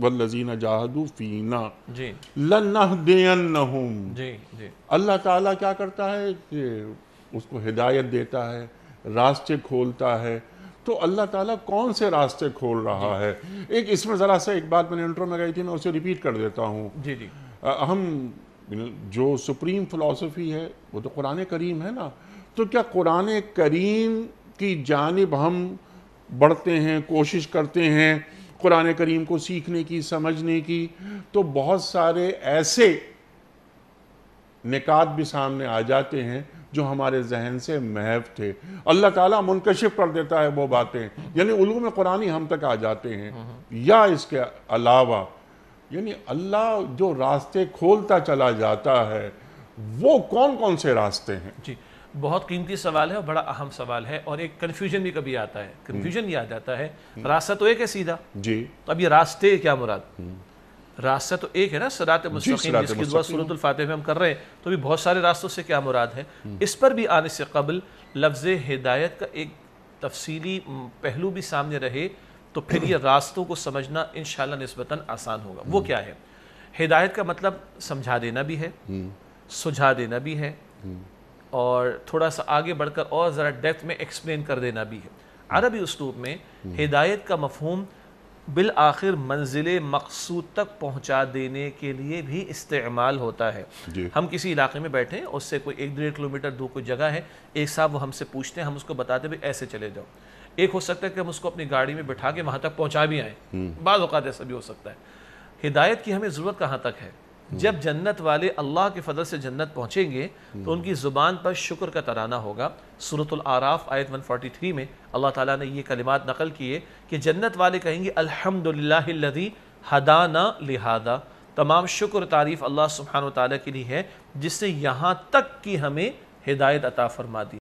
वल्लजीना जहादू फीना जी लन्नहदेअन्नहुम जी जी अल्लाह ताला क्या करता है कि उसको हिदायत देता है रास्ते खोलता है तो अल्लाह ताला कौन से रास्ते खोल रहा है एक इसमें ज़रा सा एक बात मैंने इंट्रो में गई थी मैं उसे रिपीट कर देता हूँ जी जी आ, हम जो सुप्रीम फ़िलासफ़ी है वो तो कुरान करीम है ना तो क्या कुरान करीम की जानब हम बढ़ते हैं कोशिश करते हैं कुरान करीम को सीखने की समझने की तो बहुत सारे ऐसे निकात भी सामने आ जाते हैं जो हमारे जहन से महव थे अल्लाह ताला मुनकशिफ कर देता है वो बातें यानी उलू में कुरानी हम तक आ जाते हैं या इसके अलावा यानी अल्लाह जो रास्ते खोलता चला जाता है वो कौन कौन से रास्ते हैं जी बहुत कीमती सवाल है और बड़ा अहम सवाल है और एक कन्फ्यूजन भी कभी आता है कन्फ्यूजन ये आ जाता है हम्म। रास्ता तो एक है सीधा जी तो अब ये रास्ते क्या मुराद हम्म। रास्ता तो एक है ना सरात मुस्तकीम सूरत फातह में हम कर रहे हैं तो भी बहुत सारे रास्तों से क्या मुराद है हम्म। इस पर भी आने से कबल लफ्ज़ हिदायत का एक तफसीली पहलू भी सामने रहे तो फिर ये रास्तों को समझना इन नस्बता आसान होगा वो क्या है हिदायत का मतलब समझा देना भी है सुझा देना भी है और थोड़ा सा आगे बढ़कर और ज़रा डेप्थ में एक्सप्लेन कर देना भी है अरबी उसलूब में हिदायत का मफहम बिल आखिर मंजिल मकसूद तक पहुंचा देने के लिए भी इस्तेमाल होता है हम किसी इलाके में बैठे उससे कोई एक डेढ़ किलोमीटर दूर कोई जगह है एक साहब वो हमसे पूछते हैं हम उसको बताते भी ऐसे चले जाओ एक हो सकता है कि हम उसको अपनी गाड़ी में बिठा के वहाँ तक पहुँचा भी आएँ हम्म। बाद ऐसा भी हो सकता है हिदायत की हमें ज़रूरत कहाँ तक है हम्म। जब जन्नत वाले अल्लाह के फजल से जन्नत पहुँचेंगे हम्म। तो उनकी ज़ुबान पर शुक्र का तराना होगा सूरतुल आराफ आयत 143 में अल्लाह ताला ने ये कलिमात नकल किए कि जन्नत वाले कहेंगे अल्हम्दुलिल्लाहिल्लज़ी हदाना लिहादा तमाम शुक्र तारीफ़ अल्लाह सुबहान ताली के लिए है जिससे यहाँ तक की हमें हिदायत अता फरमा दी